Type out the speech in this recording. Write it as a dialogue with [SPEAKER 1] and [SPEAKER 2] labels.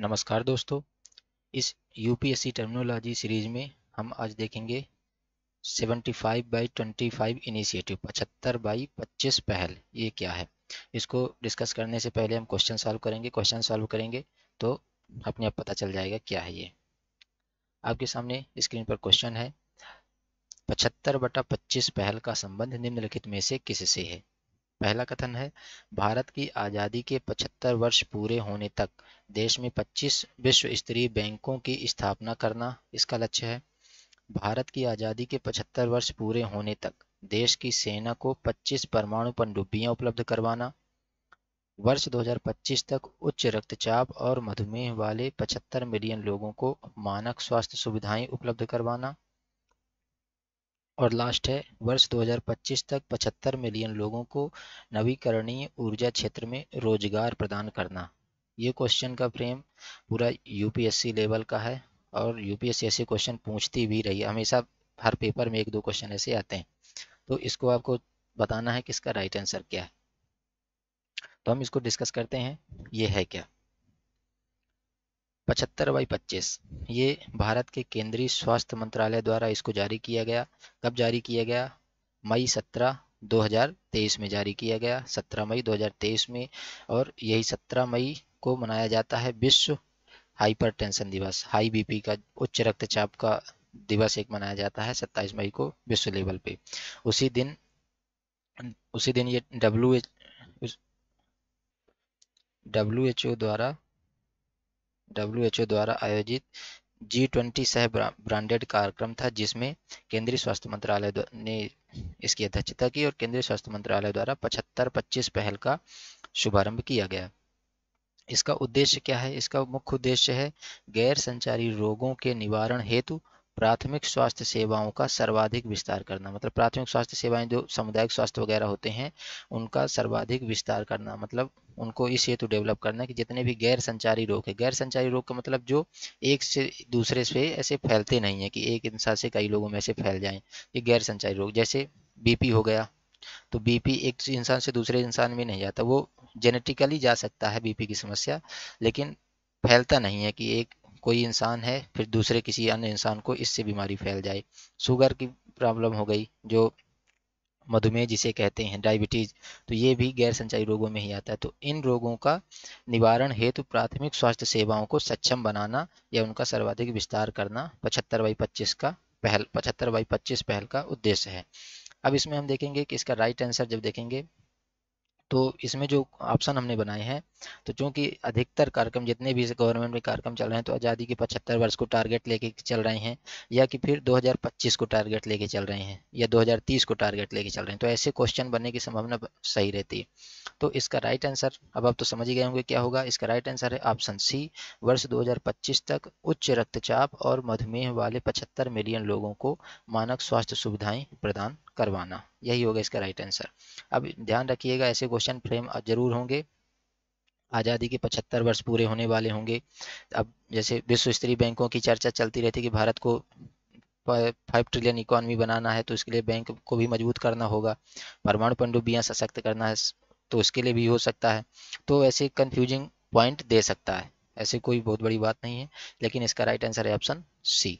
[SPEAKER 1] नमस्कार दोस्तों इस यूपीएससी टर्मिनोलॉजी सीरीज में हम आज देखेंगे 75 बाई 25 इनिशिएटिव 75 बाई 25 पहल ये क्या है इसको डिस्कस करने से पहले हम क्वेश्चन सॉल्व करेंगे क्वेश्चन सॉल्व करेंगे तो अपने आप पता चल जाएगा क्या है ये आपके सामने स्क्रीन पर क्वेश्चन है पचहत्तर बटा पच्चीस पहल का संबंध निम्नलिखित में से किससे है पहला कथन है भारत की आज़ादी के 75 वर्ष पूरे होने तक देश में 25 विश्व स्तरीय बैंकों की स्थापना करना इसका लक्ष्य है भारत की आज़ादी के 75 वर्ष पूरे होने तक देश की सेना को 25 परमाणु पनडुब्बियां उपलब्ध करवाना वर्ष 2025 तक उच्च रक्तचाप और मधुमेह वाले 75 मिलियन लोगों को मानक स्वास्थ्य सुविधाएं उपलब्ध करवाना और लास्ट है वर्ष 2025 तक 75 मिलियन लोगों को नवीकरणीय ऊर्जा क्षेत्र में रोजगार प्रदान करना ये क्वेश्चन का फ्रेम पूरा यूपीएससी लेवल का है और यूपीएससी ऐसे क्वेश्चन पूछती भी रही है हमेशा हर पेपर में एक दो क्वेश्चन ऐसे आते हैं तो इसको आपको बताना है कि इसका राइट आंसर क्या है तो हम इसको डिस्कस करते हैं ये है क्या पचहत्तर बाई पच्चीस ये भारत के केंद्रीय स्वास्थ्य मंत्रालय द्वारा इसको जारी किया गया कब जारी किया गया मई सत्रह 2023 में जारी किया गया 17 मई 2023 में और यही 17 मई को मनाया जाता है विश्व हाइपरटेंशन दिवस हाई बीपी का उच्च रक्तचाप का दिवस एक मनाया जाता है 27 मई को विश्व लेवल पे उसी दिन उसी दिन ये डब्ल्यू डब्ल्यू एच ओ द्वारा डब्ल्यूएचओ द्वारा आयोजित जी ट्वेंटी सह ब्रांडेड कार्यक्रम था जिसमें केंद्रीय स्वास्थ्य मंत्रालय ने इसकी अध्यक्षता की और केंद्रीय स्वास्थ्य मंत्रालय द्वारा पचहत्तर पच्चीस पहल का शुभारंभ किया गया इसका उद्देश्य क्या है इसका मुख्य उद्देश्य है गैर संचारी रोगों के निवारण हेतु प्राथमिक स्वास्थ्य सेवाओं का सर्वाधिक विस्तार करना मतलब प्राथमिक स्वास्थ्य सेवाएं जो सामुदायिक स्वास्थ्य वगैरह होते हैं उनका सर्वाधिक विस्तार करना मतलब उनको इस हेतु डेवलप करना कि जितने भी गैर संचारी रोग है गैर संचारी रोग का मतलब जो एक से दूसरे से ऐसे फैलते नहीं है कि एक इंसान से कई लोगों में ऐसे फैल जाए ये गैर संचारी रोग जैसे बीपी हो गया तो बीपी एक इंसान से दूसरे इंसान में नहीं जाता वो जेनेटिकली जा सकता है बीपी की समस्या लेकिन फैलता नहीं है कि एक कोई इंसान है फिर दूसरे किसी अन्य इंसान को इससे बीमारी फैल जाए शुगर की प्रॉब्लम हो गई जो मधुमेह जिसे कहते हैं डायबिटीज तो ये भी गैर संचारी रोगों में ही आता है तो इन रोगों का निवारण हेतु प्राथमिक स्वास्थ्य सेवाओं को सक्षम बनाना या उनका सर्वाधिक विस्तार करना पचहत्तर बाई पच्चीस का पहल पचहत्तर बाई पच्चीस पहल का उद्देश्य है अब इसमें हम देखेंगे कि इसका राइट आंसर जब देखेंगे तो इसमें जो ऑप्शन हमने बनाए हैं तो चूंकि अधिकतर कार्यक्रम जितने भी गवर्नमेंट में कार्यक्रम चल रहे हैं तो आज़ादी के 75 वर्ष को टारगेट लेके चल रहे हैं या कि फिर 2025 को टारगेट लेके चल रहे हैं या 2030 को टारगेट लेके चल रहे हैं तो ऐसे क्वेश्चन बनने की संभावना सही रहती है तो इसका राइट आंसर अब आप तो समझ ही गए होंगे क्या होगा इसका राइट आंसर है ऑप्शन सी वर्ष दो तक उच्च रक्तचाप और मधुमेह वाले पचहत्तर मिलियन लोगों को मानक स्वास्थ्य सुविधाएं प्रदान करवाना यही होगा इसका राइट आंसर अब ध्यान रखिएगा ऐसे क्वेश्चन फ्रेम जरूर होंगे आज़ादी के 75 वर्ष पूरे होने वाले होंगे अब जैसे विश्व स्तरीय बैंकों की चर्चा चलती रहती कि भारत को फाइव ट्रिलियन इकोनॉमी बनाना है तो इसके लिए बैंक को भी मजबूत करना होगा परमाणु पंडुबियाँ सशक्त करना है तो उसके लिए भी हो सकता है तो ऐसे कन्फ्यूजिंग पॉइंट दे सकता है ऐसे कोई बहुत बड़ी बात नहीं है लेकिन इसका राइट आंसर है ऑप्शन सी